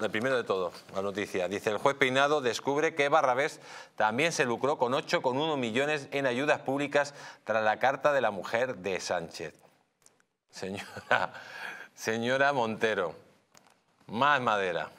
El primero de todo, la noticia. Dice, el juez Peinado descubre que Barrabés también se lucró con 8,1 millones en ayudas públicas tras la carta de la mujer de Sánchez. Señora, señora Montero, más madera.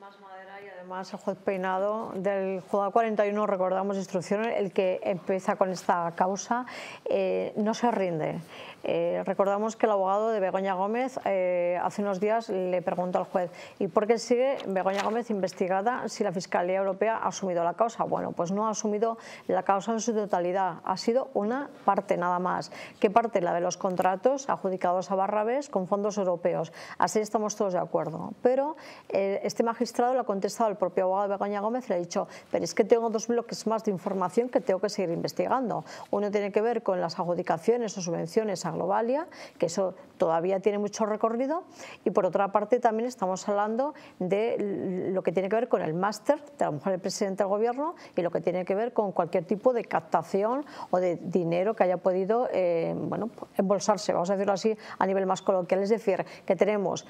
Más madera además el juez Peinado del juzgado 41, recordamos instrucciones, el que empieza con esta causa, eh, no se rinde. Eh, recordamos que el abogado de Begoña Gómez eh, hace unos días le preguntó al juez ¿y por qué sigue Begoña Gómez investigada si la Fiscalía Europea ha asumido la causa? Bueno, pues no ha asumido la causa en su totalidad, ha sido una parte nada más. ¿Qué parte? La de los contratos adjudicados a Barrabés con fondos europeos. Así estamos todos de acuerdo. Pero este magistrado la contesta el propio abogado de Begoña Gómez le ha dicho, pero es que tengo dos bloques más de información que tengo que seguir investigando. Uno tiene que ver con las adjudicaciones o subvenciones a Globalia, que eso todavía tiene mucho recorrido, y por otra parte también estamos hablando de lo que tiene que ver con el máster de la mujer del presidente del gobierno y lo que tiene que ver con cualquier tipo de captación o de dinero que haya podido eh, bueno, embolsarse, vamos a decirlo así, a nivel más coloquial. Es decir, que tenemos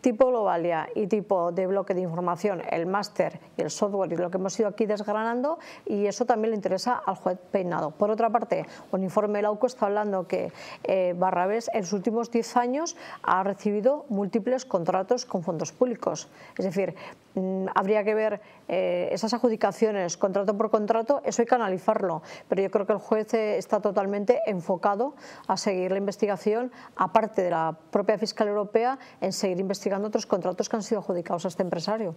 tipo Globalia y tipo de bloque de información, el máster y el software y lo que hemos ido aquí desgranando y eso también le interesa al juez peinado. Por otra parte, un informe de está hablando que eh, Barrabés en sus últimos 10 años ha recibido múltiples contratos con fondos públicos. Es decir, Mm, habría que ver eh, esas adjudicaciones contrato por contrato, eso hay que analizarlo, pero yo creo que el juez eh, está totalmente enfocado a seguir la investigación, aparte de la propia fiscal europea, en seguir investigando otros contratos que han sido adjudicados a este empresario.